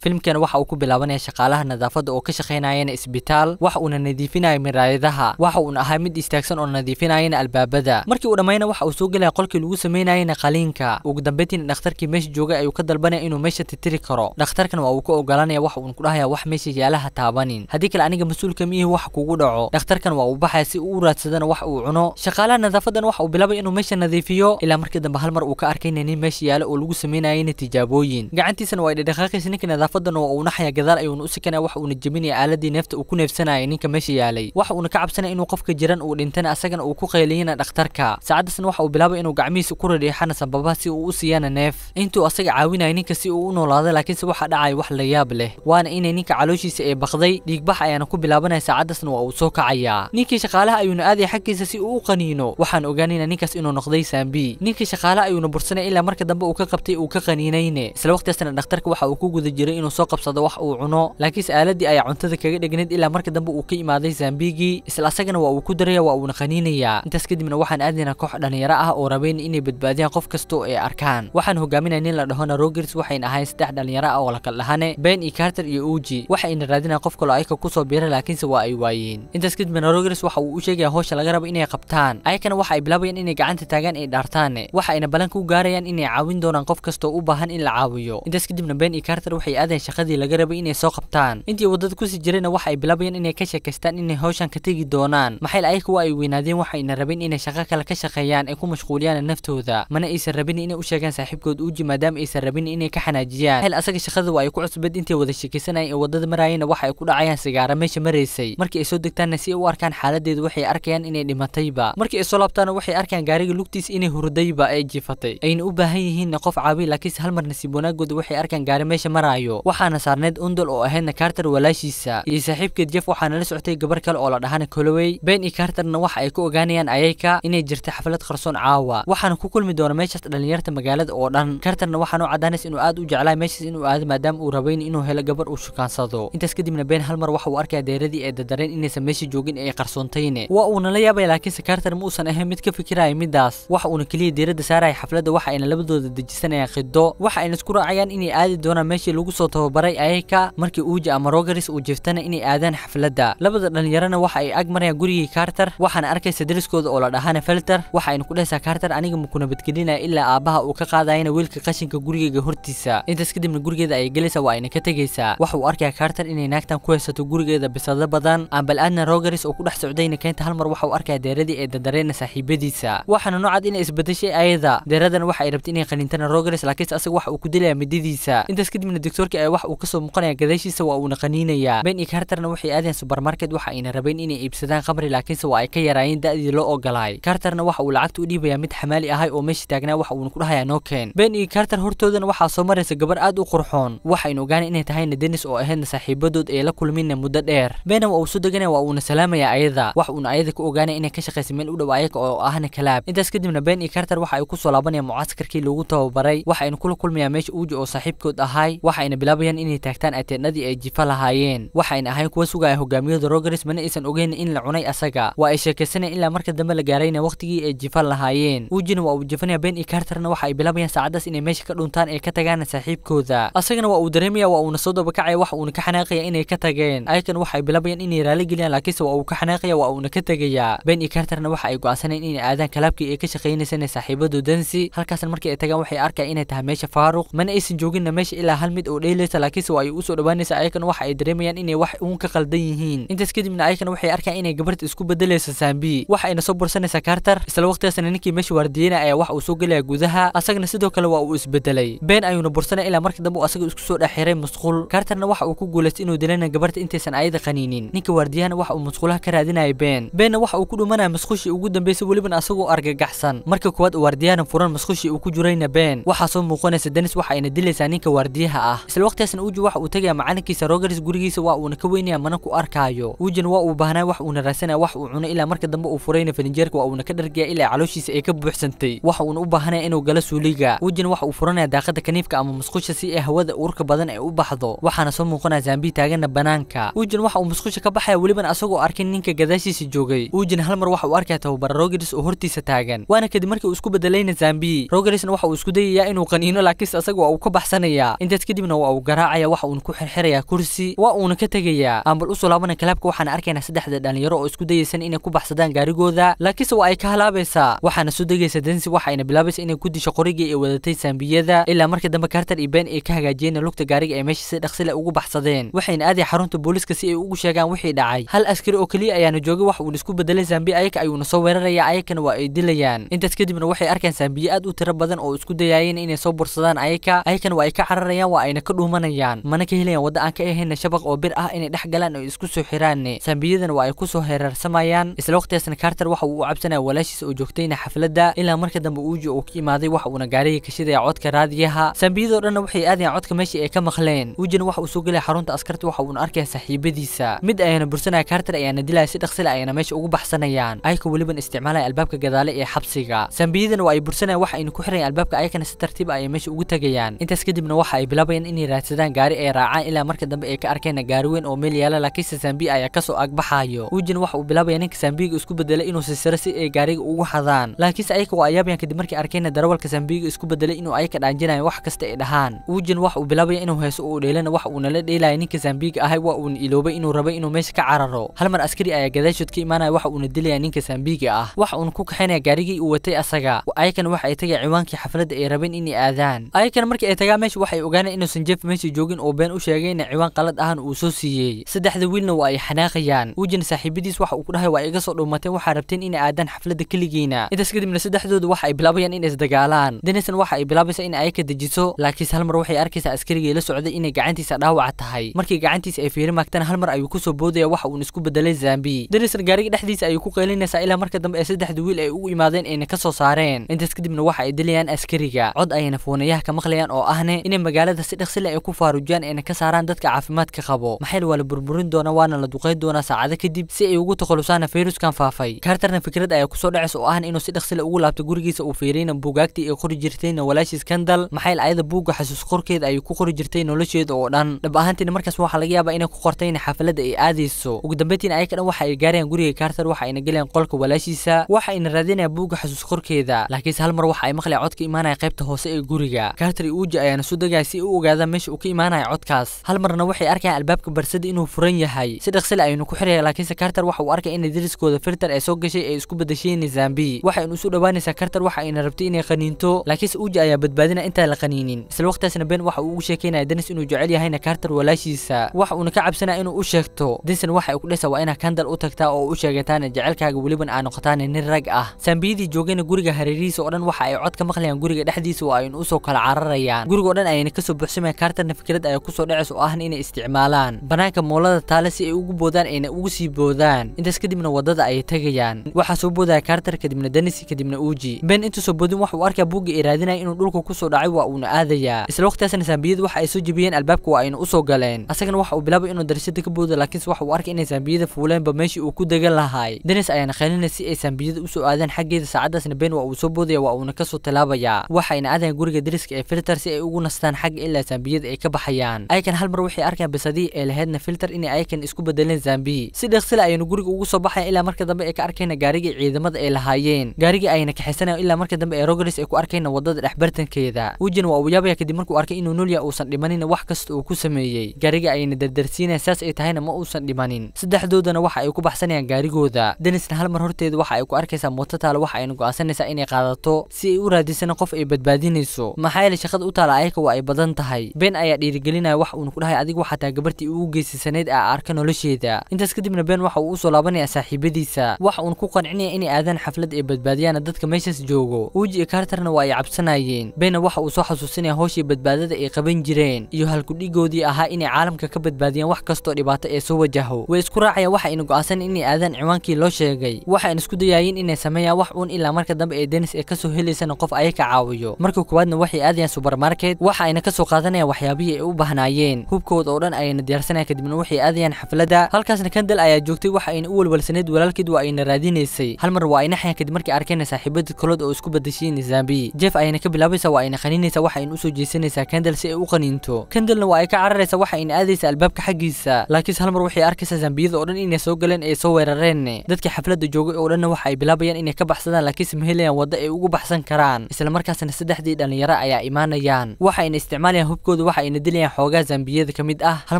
filimkan waxa uu ku bilaabanaya shaqaalaha nadaafadda oo ka shaqaynayana isbitaal waxa uuna nadiifinaya miraayadaha waxa uuna ahaa mid istaagsan oo nadiifinayana albaabada markii uu dhammayna waxa uu soo gelaya qolkii lagu samaynayana qaliinka ugu dambeyntiina dhakhtarkii meesha joogay ayuu ka dalbanaya inuu meesha titiri karo dhakhtarkan waa uu ka ogolanaya waxa uun ku dhahaya wax meesha yaalaha taabanin haddii kale aniga mas-uul kama ihi wax kugu dhaco dhakhtarkan waa uu baxaya si uu raadsadana wax uu cuno shaqaalaha nadaafadan waxa uu bilaabay inuu meesha nadiifiyo ilaa markii dambe hal mar uu ka arkayna nin meesha yaala oo lagu samaynayana tijaabooyin gacantiisana waa dhaqaaqaysa ninkii masaafadan oo uuna xaya gadaal ayuuna u sikanaya wax uuna jebinaya aaladii neefta uu ku neefsanayay ninka meesha yaalay wax uuna ka cabsanaya inuu qofka jiran uu dhintana asagana uu ku qayliyana dhakhtarka saacaddaasna waxa uu bilaabay inuu gacmihiisa ku radhiixana sambabaha si uu u siiyana neef intuu asaga caawinaya ninka si uu u noolaada laakiinse waxaa dhacaya wax la yaab leh waana inay ninka calooshiisa ee baqday dhiigbax ayaana ku bilaabanaya saacaddaasna waa uu soo kacaya ninkii shaqaalaha ayuuna aadaya xaggiisa si uu u qaniino waxaan ogaanayna ninkaas inuu noqday saambi ninkii shaqaalaha ayuuna bursanaya ilaa marka dambe uu ka qabtay uu ka qaniinayne isla waqtigaasna dhakhtarka waxa uu ku guda jiray inuu soo qabsado wax uu cuno laakiinse aaladii ayaa cuntada kaga dhegnayd ilaa marka dambe uu ka imaaday zambigi isla asagana waa uu ku daraya waa uuna qaniinayaa intaas kadibna waxaan aadnayna koox dhallinyaro ah oo rabayn inay badbaadiyaan qof kasta oo ay arkaan waxaan hogaaminay nin la dhahona rogers waxayna ahayn saddex dhallinyaro ah oo lakal dhahane ben iyo e. carter iyo uji waxayna raadinayaan qof kaloo ayka kusoo biira laakiinse waa ay waayeen intaas kadibna rogers waxa uu u sheegayaa hoosha laga rabo inay qabtaan ayakana waxa ay bilaabayaan inay gacanta taagaan ay dhaartaane waxa ayna ballanka u gaarayaan inay caawin doonaan qof kastoo u baahan in la caawiyo intaas kadibna ben iyo e. carter waxay qaaden shaqadii laga rabay inay soo qabtaan intii waddada kusii jirayna waxa ay bilaabayeen inay ka sheekaystaan inay hawshan ka tegi doonaan maxayl aykuwa ay weynaadeen waxayna rabeen inay shaqo kale ka shaqeeyaan ay ku mashquuliyaana naftooda mana aysan rabin inay u sheegaan saaxiibkood uuji maadaama aysan rabin inay ka xanaajiyaan maxayl asaga shaqada waa ay ku cusbeed intay wada sheekaysanayeen ee waddada marayeenna waxa ay ku dhacayaan sigaara meesha maraysay markii ay soo degtaanna si ay u arkaan xaaladeeda waxay arkayaan inay dhimatayba markii ay soo laabtaanna waxay arkaan gaariga lugtiisa inay hurdayba ay jiifatay ayna u baahan yihiinna qof caabiy laakiinse hal mar nasiib wanaagooda waxay arkaan gaari meesha maraayo waxaana saarneed undol oo ahaydna carter walaashiisa iyo saaxiibkeed jef waxaana la socotay gabar kale oo la dhahana colowey ben iyo carterna waxa ay ku ogaanayaan ayayka inay jirtay xaflad qarsoon caawa waxaana ku kulmi doona meeshaas dhallinyarta magaalada oo dhan carterna waxaanu caddaanays inuu aad u jeclaa meeshaas inuu aada maadaama uu rabayn inuu helo gabar uu shukaansado intaas kadibna ben hal mar waxa uu arkaya deeradii ee dadareen inaysan meesha joogin ee ay qarsoontayne waa uuna la yaabay laakiinse carter ma uusan ahayn mid ka fikiraaya middaas waxa uuna keliya diiradda saaraya xafladda waxa ayna labadooda dejisanayaan khiddo waxa ayna isku raacayaan inay aadi doonaan meeshii lagu soo tababaray ayaka markii uuja ama rogeris uu jeeftana inay aadaan xafladda labada dhallinyarana waxa ay ag marayaan gurigii carter waxaana arkaysa deriskooda oo la dhahana felter waxa aynu ku dhehaysaa carter aniga makuna badgelinaya ilaa aabbaha uu ka qaadayana wiilka qashinka gurigeyga hortiisa intaas kadibna gurigeeda ayay gelaysa waa ayna ka tegaysaa waxa uu arkayaa carter inay naagtan ku haysato gurigeeda bisado badan bal aadna rogeris oo ku dhex socdayna keynta hal mar waxa uu arkayaa deeradii ee dadareena saaxiibadiisa waxaana noocad inay isbadashay ayada deeradan waxa ay rabtay inay qaniintana rogeris laakiinse asaga waxa uu ku dilaya midadiisa intaas kadibna doctorka wax uu kasoo muuqanaya gadaashiisa waa uuna qaniinayaa ben iyo karterna waxay aadeen subermarket waxa ayna rabeen inay iibsadaan khamri laakiinse waa ay ka yaraayeen da'dii loo ogolaay karterna waxa uu lacagta u dhiibayaa mid xamaali ahay oo meesha taagnaa waxa uuna ku dhahayaa nookeen ben iyo karter hortoodana waxaa soo maraysa gabar aad u qurxoon waxaynu ogaana inay tahayna denis oo ahaydna saaxiibadood ee la kulmina muddo dheer bena waa uu soo deganaya waa uuna salaamaya ayada wax uuna ayada ka ogaanaya inay ka shaqaysay meel u dhow ayaga oo ahna kalaab intaas kadibna ben iyo karter waxa ay ku soo laabanayaan mucaskarkii loogu tababaray waxaynu kula kulmayaa meesha uuji oo saaxiibkood ahay waxayna bilaabayaan inay taagtaan ateennadii ay jifa lahaayeen waxayna ahayn kuwa sugaya hogaamiyada rogers mana aysan ogeyn in la cunay asaga waa ay sheekaysanayan ilaa marka dambe la gaarayna wakhtigii ay jifan lahaayeen uujina waa uu jifanaya ben iyo carterna waxa ay bilaabayaan saacadaas inay meesha ka dhuntaan ee ka tagaana saaxiibkooda asagana waa uu dareemaya waa uuna soo daba kacaya wax uuna ka xanaaqaya inay ka tageen ayakan ay bilaabayaan inay geliyaan laakiinse waa uu ka xanaaqaya waa uuna ka tegayaa ben iyo carterna waxa ay go inay aadaan kalaabkii ay ka shaqaynaysana saaxiibadu densi halkaasna markii ay tagaan waxay arkaya inay tahay meesha faaruq mana aysan jooginna meesha ilaa hal mid oo dh eelaysa laakiinse waa ay usoo dhawaanaysa ayagana waxa ay dareemayaan inay wax uun ka qaldan yihiin intaas kadibna ayagana waxay arkaan inay gabarta isku bedelaysa sambi waxa ayna soo bursanaysa carter isla waqtigaasna ninkii meesha waardiyeyna ayaa wax uu soo gelaya gudaha asagana sidoo kale waa uu isbedelay been ayuuna bursanay ilaa marka dambe uu asaga isku soo dhex xiray musquul carterna waxa uu ku guulaystay inuu dilana gabarta intaysan ayada qaniinin ninka waardiyahana waxa uu musquulaha ka raadinaya been beenna waxa uu ku dhumanaya musqushii ugu dambeysay weliban asagoo argagaxsan marka koowaad waardiyahana furan musqushii uu ku jirayna been waxaa soo muuqanaysa denis waxa ayna dilaysaa ninka waardiyaha ah isla waqtigaasna uujin waxa uu tegaya macalinkiisa rogers gurigiisa waa uuna ka weynaya mana ku arkaayo uujin waa uu baahnaa wax uuna raadsanaya wax uu cuno ilaa marka dambe uu furayna falinjeerka waa uuna ka dhargaya ilaa calooshiisa ay ka buuxsantay waxa uuna u baahanaya inuu galo suuliga uujin waxa uu furanaya daaqadda kaniifka ama musqusha si ay hawada uurka badan ay u baxdo waxaana soo muuqanaya zaambi taagana banaanka uujin waxa uu musqusha ka baxaya welibana asagoo arkin ninka gadaashiisa joogay uujin hal mar waxa uu arkaya tababara rogers oo hortiisa taagan waana kadib markii uu isku bedelayna zambi rogersna waxa uu isku dayayaa inuu qaniino laakiinse asaga waa uu ka baxsanaya intaas kadibna waa waa uu garaacaya waxa uuna ku xirxirayaa kursi waa uuna ka tegayaa aanbal usoo laabana kalaabka waxaana arkaynaa saddexda dhallinyaro oo isku dayaysan inay ku baxsadaan gaarigooda laakiinse waa ay ka halaabaysaa waxaana soo degaysa waxa ayna bilaabaysa inay ku disho qorigii ay wadatay saambiyada ilaa marka dambe kartar iyo been ay ka hagaajiyeenna lugta gaariga ay meesha si dhaqsile ugu baxsadeen waxayna aaday xarunta booliiska si ay ugu sheegaan wixii dhacay hal askari oo keliya ayaana joogay wax uuna isku bedelay saambiya ayaka ayuuna soo weeraraya ayakana waa ay dilayaan intaas kadibna waxay arkaan saambiye aad u tiro badan oo isku dayayeen inay soo bursadaan ayaka ayakana waa ay ka cararayaan waa ayna ka dhuumanayaan mana ka helayaan wadda aan ka ahayna shabaq oo bir ah inay dhex galaan oo isku soo xiraanne saambiyadan waa ay ku soo hereersamayaan isla waqtigaasna carter waxa uu u cabsanaya walaashiis oo joogtayna xafladda ilaa marka dambe uuji uu ka imaaday waxa uuna gaaraya ka shidaya codka raadiyaha saambiyadoo dhanna waxay aadayaan codka meesha ay ka maqleen uujina waxa uu soo gelaya xarunta askarta waxa uuna arkaya saaxiibadiisa mid ayana bursanaya carter ayaana dilaya si dhaqsila ayana meesha ugu baxsanayaan ayka weliban isticmaalaya albaabka gadaale ee xabsiga saambiyadana waa ay bursanayan waxa ayna ku xirayan albaabka ayakana si tartiiba ah ayay meesha ugu tagayaan intaas kadibna waxa ay bilaabayaan inay raadsadaan gaari ay raacaan ilaa marka dambe ay ka arkeenna gaari weyn oo meel yaala laakiin sasambiya ayaa kasoo agbaxayo uujina waxa uu bilaabaya ninka sambiga isku bedelay inuu sisiro si ay gaariga ugu xadaan laakiinse ayaka waa ayaabayaan kadib markii arkeenna darawalka sambiga isku bedelay inuu ayaka dhaanjinayan wax kasta ay dhahaan uujina waxa uu bilaabaya inuu heeso uu dheelana wax uu nala dheelaya ninka sambiga ahay waa uuna iloobay inuu rabay inuu meesha ka cararo hal mar askari ayaa gadaashood ka imaanaya waxa uuna dilaya ninka sambiga ah waxa uuna ku kaxaynaya gaarigii uu watay asaga ayakana waxa ay tagaya ciwaankii xafladda ay rabeen inay aadaan ayakana markii ay tagaan meesha waxay ogaaneen inuusan jef xariif meeshii joogin oo been u sheegay inay ciwaan qalad ahan uu soo siiyey saddexda wiilna waa ay xanaaqayaan wiijina saaxiibadiis waxa uu ku dhahay waa iga soo dhuumateen waxaa rabteen inay aadaan xafladda keligiina intaas kadibna saddexdooda waxa ay bilaabayaan inay isdagaalaan denison waxa ay bilaabaysaa in ayaka dejiso laakiinse hal mar waxay arkaysaa askarigai la socday inay gacantiisa dhaawaca tahay markii gacantiisa ay fiiri maagtaan hal mar ayuu kusoo boodaya waxa uun isku bedelay zambi denison gaariga dhexdiisa ayuu ku qaylinaysaa ilaa marka dambe ee saddexda wiil ay ugu imaadeen ayna ka soo saareen intaas kadibna waxa ay dilayaan askariga cod ayayna foonayaha ka maqlayaan oo ahne inay magaalada si dhaqsile ay ku faarujiyaan ayna ka saaraan dadka caafimaadka qabo maxayl waa la burburin doona waana la duqayn doonaa saacado kadib si ay ugu takhalusaana fayruskan faafay kartarna fikrad ayaa kusoo dhacaysa oo ahna inuu si dhaqsila ugu laabto gurigiisa uu fiiriyna buugaagtii ay qori jirtayna walaashii skandal maxayl ayada buugga xasuus qorkeeda ayuu ku qori jirtay nolosheeda oo dhan dhab ahaantiina markaas waxaa laga yaabaa inay ku qortayna xafaladda ay aadayso ugu dambeyntiina ayaka dhan waxa ay gaarayaan guriga kartar waxa ayna geleen qolka walaashiisa waxa ayna raadinayaan buugga xasuus qorkeeda laakiinse hal mar waxa ay maqlayaan codka imaanaya qaybta hoose ee guriga kartar iyo ayaana soo si u ogaada meesha uu ka imaanaya codkaas hal marna waxay arkayaan albaabka barsada inuu furan yahay si dhaqsile aynu ku xiraya laakiinse carter waxa uu arkay ina dariskooda firtar ee soo gashay ay isku badasheen nizambi waxaynu isu dhowaanaysaa carter waxa ayna rabtay inay qaniinto laakiinse uji ayaa badbaadina intaa la qaniinin isla waqtigaasna ben waxa uu ugu sheekaynaya denis inuu jecel yahayna carter walaashiisa waxa uuna ka cabsanaa inuu u sheegto dinson waxa ku dhesa waa inaa kandal u tagtaa oo u sheegataan jecelkaaga weliban aa noqotaan nin rag ah sambiyadii joogayna guriga hareerihiisa oo dhan waxa ay cod ka maqlayaan guriga dhexdiisa oo aynu usoo kala cararayaan guriga oo dhan ayayna kasoo buxsamayaan askartana fikrad ayaa kusoo dhacaysa oo ahna inay isticmaalaan banaanka moolada taale si ay ugu boodaan ayna ugu sii boodaan intaas kadibna wadada ayay tegayaan waxaa soo boodaya kartar kadibna denis kadibna uuji ben intuu boodin waxa uu arkaa buugga ay raadinaya inuu dhulka kusoo dhacay waa uuna aadayaa isla waqtiyaasna saambiyada waxa ay soo jebiyeen albaabka waa ayna usoo galeen asagana waxa uu bilaabay inuu darashada ka boodo laakiinse waxa uu arkay inay saambiyada fuuleenba meeshii uu ku degan lahay denis ayaana khaylina si ay saambiyada usoo aadaan xaggeeda saacadaasna ben waa uu soo boodaya waa uuna kasoo tilaabayaa waxayna aadayan guriga deriska ee filter si ay ugu nastaan xagga ilaa saambiy zambiyada ay ka baxayaan ayakan hal mar waxay arkaan bas ee ay lahaydna filter inay ayakan isku bedeleen zambiyi si dhaqsila ah ayaynu guriga ugu soo baxayan ilaa marka dambe ay ka arkayna gaarigii ciidamada ay lahaayeen gaarigii ayayna kaxaysanayan ilaa marka dambe ee rogres ay ku arkayna waddada dhexbartankeeda wejina waa uu yaabaya kadib markuu arkay inuu nolya uusan dhimanina wax kasta uu ku sameeyey gaarigii ayayna dardarsiinayan saas ay tahayna ma uusan dhimanin saddexdoodana waxa ay ku baxsanayaan gaarigooda denisna hal mar horteeda waxa ay ku arkaysaa mooto taalo waxa ayna go'aansanaysaa inay qaadato si ay u raadisana qof ay badbaadinayso maxaa yeelay shaqada u taala ayaka waa ay badan tahay been ayaa dhiirigelinaya wax uuna ku dhahay adigu xataa gabartii ugu geysisanayd aa arka nolosheeda intaas kadibna been waxa uu usoo laabanaya saaxiibadiisa waxa uuna ku qancinaya inay aadaan xaflad ee badbaadiyaana dadka meeshaas joogo uuji iyo kaartarna waa ay cabsanayeen beenna waxa uu soo xasuusinaya howshii badbaadada ay qaban jireen iyo halkudhigoodii ahaa inay caalamka ka badbaadiyaan wax kastoo dhibaato ee soo wajaho way isku raacayaan waxa ayna go inay aadaan ciwaankii loo sheegay waxayna isku dayaayeen inay sameeyaan wax uun ilaa marka dambe ee denis ee kasoo helaysana qof ayaka caawiyo marka koowaadna waxay aadayaan subermarket waxa ayna kasoo qaadanayaan waxyaabihii ay u baahnaayeen hubkood oo dhan ayayna diyaarsanaya kadibna waxay aadayaan xafladda halkaasna kandal ayaa joogtay waxa ayna u walwalsaneyd walaalkeed waa ayna raadinaysay hal mar waa ayna xayan kadib markay arkayna saaxiibada kolood oo isku badashiyeen zambi jeef ayayna ka bilaabaysa waa ayna qaninaysa waxa ayna usoo jeesanaysaa kandal si ay u qaniinto kandalna waa ay ka cararaysa waxa ayna aadaysa albaabka xaggiisa laakiinse hal mar waxay arkaysaa zambiyada oo dhan inay soo galeen ee soo weerareen dadkii xafladda joogay oo dhanna waxa ay bilaabayaan inay ka baxsadaan laakiinse ma helayaan waddo ay ugu baxsan karaan isla markaasna saddexdii dhallinyaro ayaa imaanayaan waxayna isticmaalayaan hubkooda dhammaantood waxa ay nadilayaan xoogaa zambiyada ka mid ah hal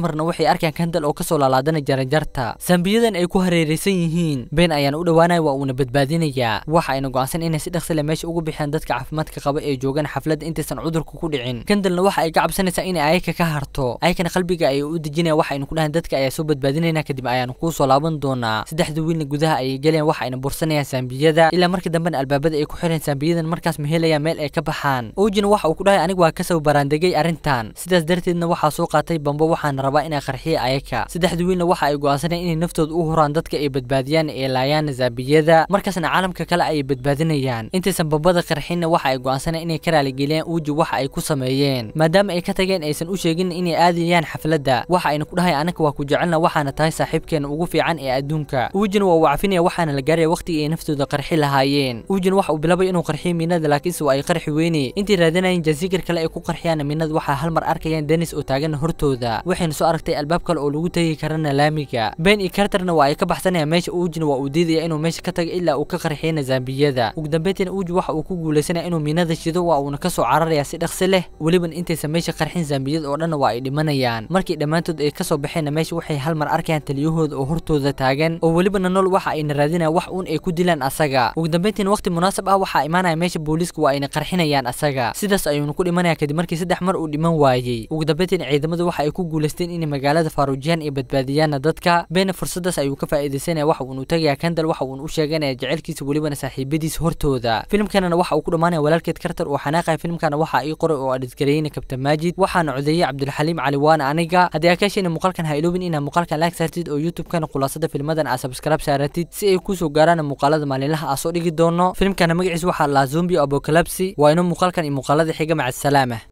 marna waxay arkayaan kandal oo kasoo laalaadana jaranjarta zambiyadan ay ku hareeraysan yihiin been ayaan u dhowaanaya waa uuna badbaadinayaa waxa ayna go'aansan inay si dhaqsale meesha ugu bixiyaan dadka caafimaadka qaba ee joogan xafladda intaysan cudurku ku dhicin kandalna waxa ay ka cabsanaysaa inay ayaka ka harto ayakana qalbiga ay u dejinaya waxa aynu ku dhahan dadka ayaa soo badbaadinaynaa kadib ayaanu kuu soo laaban doonaa saddexda wiilna gudaha ayay galeen ayna bursanayaan zambiyada ilaa marka dambena albaabada ay ku xireen zambiyadan markaas ma helayaan meel ay ka baxaan ojina waxa uu ku dhahay anigu waa kasoo baraandegay arrintan sidaas darteedna waxaa soo qaatay bambo waxaana rabaa inaa qarxiya ayaka saddexda wiilna waxa ay go'aansaneen inay naftooda u huraan dadka ay badbaadiyaan ee laayaan zaabiyada markaasna caalamka kale ayay badbaadinayaan intaysan bambada qarxinna waxa ay go'aansaneen inay ka raaligeliyaan uuji waxa ay ku sameeyeen maadaama ay ka tageen aysan u sheegin inay aadayaan xafladda waxa ayna ku dhahay anaka waa ku jecelna waxaana tahay saaxiibkeena ugu fiican ee adduunka uujina waa wacfinaya waxaana la gaaraya waqtigii ay naftooda qarxi lahaayeen uujin waxa uu bilaabay inuu qarxiyo miinada laakiinse waa ay qarxi weyne intay raadinayeen jasiikar kale ay ku qarxiyaan miinada waxaa hal mar mar arkayaan denis oo taagan hortooda waxayna soo aragtay albaab kale oo lagu tegi karana laamiga ben iyo carterna waa ay ka baxsanayaan meesha uujina waa uu diidaya inuu meesha ka taga ilaa uu ka qarxiyana zaambiyada ugu dambeyntiina uuji waxa uu ku guulaysanaya inuu miinada shido waa uuna kasoo cararaya si dhaqsi leh weliban intaysan meesha qarxin zaambiyada oo dhanna waa ay dhimanayaan markii dhammaantood ay kasoo baxeenna meesha waxay hal mar arkayaan taliyahooda oo hortooda taagan oo welibana nool waxa ayna raadinayaan wax uun ay ku dilaan asaga ugu dambeyntiina waqti munaasab ah waxaa imaanaya meesha booliiska waa ayna qarxinayaan asaga sidaas ayuuna ku dhimanaya kadib markii saddex mar uu dhiman waay waayay ugu dambeyntiin ciidamada waxa ay ku guulaysteen inay magaalada faaruujiyaan ay badbaadiyaanna dadka beena fursadaas ayuu ka faa'iidaysanaya waxa uun u tagayaa kandal waxa uun u sheeganaya jacaylkiisa welibana saaxiibadiisa hortooda filmkanana waxa uu ku dhammaanaya walaalkeed kartar oo xanaaqaya filmkana waxa ii qoray oo adhisgareeyna kabtan maajid waxaana codeeyay cabdulxaliim cali waana aniga haddii akaashayna muuqaalkan ha iloobin inaa muuqaalkan laag saartid oo youtubekana khulaasada filmadan aa sabskraib saaratid si ay kusoo gaaraan muuqaalada maalinlaha aa soo dhigi doono filmkana magaciisa waxaa lahaa zombi apocalypse waa inuu muuqaalkan iyo muuqaalada xiga maca salaamah